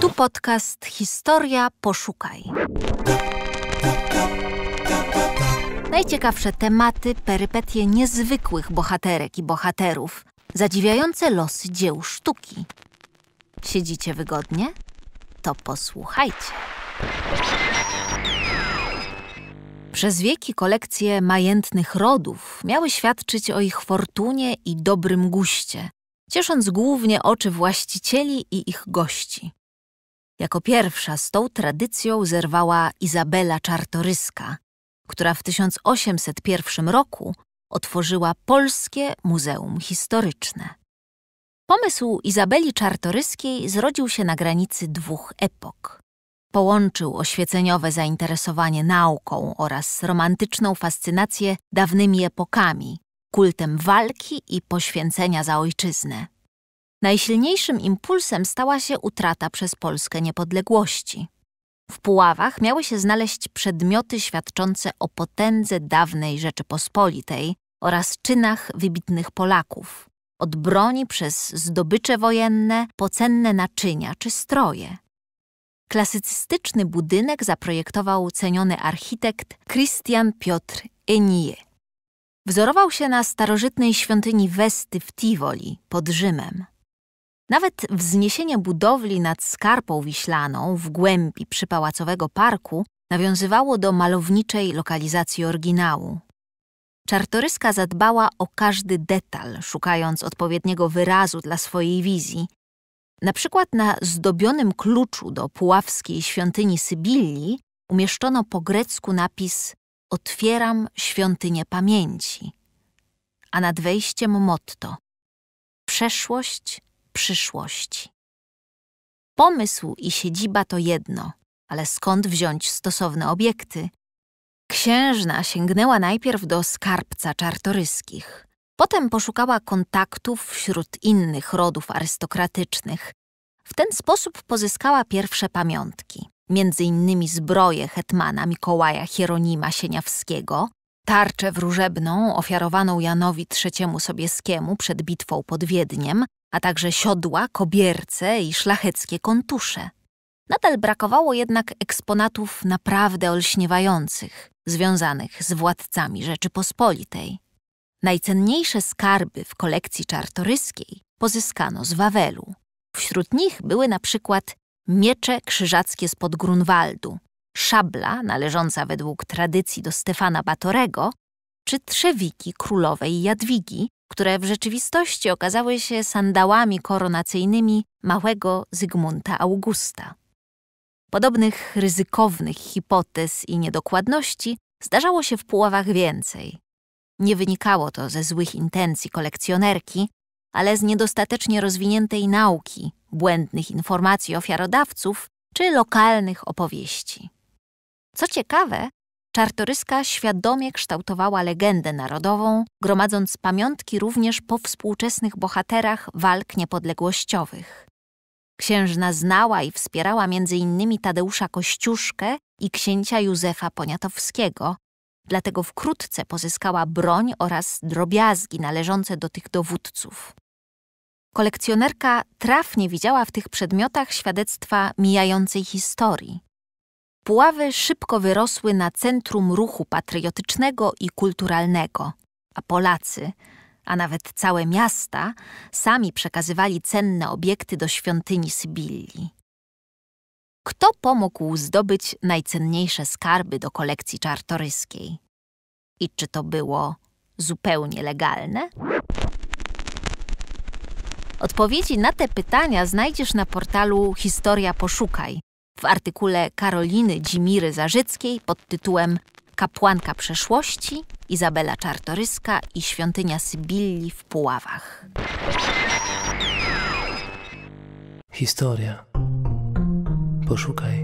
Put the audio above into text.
Tu podcast Historia Poszukaj. Najciekawsze tematy, perypetie niezwykłych bohaterek i bohaterów, zadziwiające losy dzieł sztuki. Siedzicie wygodnie? To posłuchajcie. Przez wieki kolekcje majętnych rodów miały świadczyć o ich fortunie i dobrym guście, ciesząc głównie oczy właścicieli i ich gości. Jako pierwsza z tą tradycją zerwała Izabela Czartoryska, która w 1801 roku otworzyła Polskie Muzeum Historyczne. Pomysł Izabeli Czartoryskiej zrodził się na granicy dwóch epok. Połączył oświeceniowe zainteresowanie nauką oraz romantyczną fascynację dawnymi epokami, kultem walki i poświęcenia za ojczyznę. Najsilniejszym impulsem stała się utrata przez Polskę niepodległości. W Puławach miały się znaleźć przedmioty świadczące o potędze dawnej Rzeczypospolitej oraz czynach wybitnych Polaków, od broni przez zdobycze wojenne, po cenne naczynia czy stroje. Klasycystyczny budynek zaprojektował ceniony architekt Christian Piotr Enie. Wzorował się na starożytnej świątyni Westy w Tivoli pod Rzymem. Nawet wzniesienie budowli nad Skarpą Wiślaną w głębi przypałacowego parku nawiązywało do malowniczej lokalizacji oryginału. Czartoryska zadbała o każdy detal, szukając odpowiedniego wyrazu dla swojej wizji. Na przykład na zdobionym kluczu do puławskiej świątyni Sybilli umieszczono po grecku napis Otwieram świątynię pamięci, a nad wejściem motto Przeszłość przyszłości. Pomysł i siedziba to jedno, ale skąd wziąć stosowne obiekty? Księżna sięgnęła najpierw do skarbca czartoryskich, potem poszukała kontaktów wśród innych rodów arystokratycznych. W ten sposób pozyskała pierwsze pamiątki, między innymi zbroje hetmana Mikołaja Hieronima Sieniawskiego, tarczę wróżebną ofiarowaną Janowi III Sobieskiemu przed bitwą pod Wiedniem, a także siodła, kobierce i szlacheckie kontusze. Nadal brakowało jednak eksponatów naprawdę olśniewających, związanych z władcami Rzeczypospolitej. Najcenniejsze skarby w kolekcji czartoryskiej pozyskano z Wawelu. Wśród nich były na przykład miecze krzyżackie spod Grunwaldu, szabla należąca według tradycji do Stefana Batorego, czy trzewiki królowej Jadwigi, które w rzeczywistości okazały się sandałami koronacyjnymi małego Zygmunta Augusta. Podobnych ryzykownych hipotez i niedokładności zdarzało się w Puławach więcej. Nie wynikało to ze złych intencji kolekcjonerki, ale z niedostatecznie rozwiniętej nauki, błędnych informacji ofiarodawców czy lokalnych opowieści. Co ciekawe, Czartoryska świadomie kształtowała legendę narodową, gromadząc pamiątki również po współczesnych bohaterach walk niepodległościowych. Księżna znała i wspierała m.in. Tadeusza Kościuszkę i księcia Józefa Poniatowskiego, dlatego wkrótce pozyskała broń oraz drobiazgi należące do tych dowódców. Kolekcjonerka trafnie widziała w tych przedmiotach świadectwa mijającej historii. Puławy szybko wyrosły na centrum ruchu patriotycznego i kulturalnego, a Polacy, a nawet całe miasta, sami przekazywali cenne obiekty do świątyni Sybilli. Kto pomógł zdobyć najcenniejsze skarby do kolekcji czartoryskiej? I czy to było zupełnie legalne? Odpowiedzi na te pytania znajdziesz na portalu Historia Poszukaj, w artykule Karoliny Dzimiry Zarzyckiej pod tytułem Kapłanka przeszłości, Izabela Czartoryska i świątynia Sybilli w Puławach. Historia. Poszukaj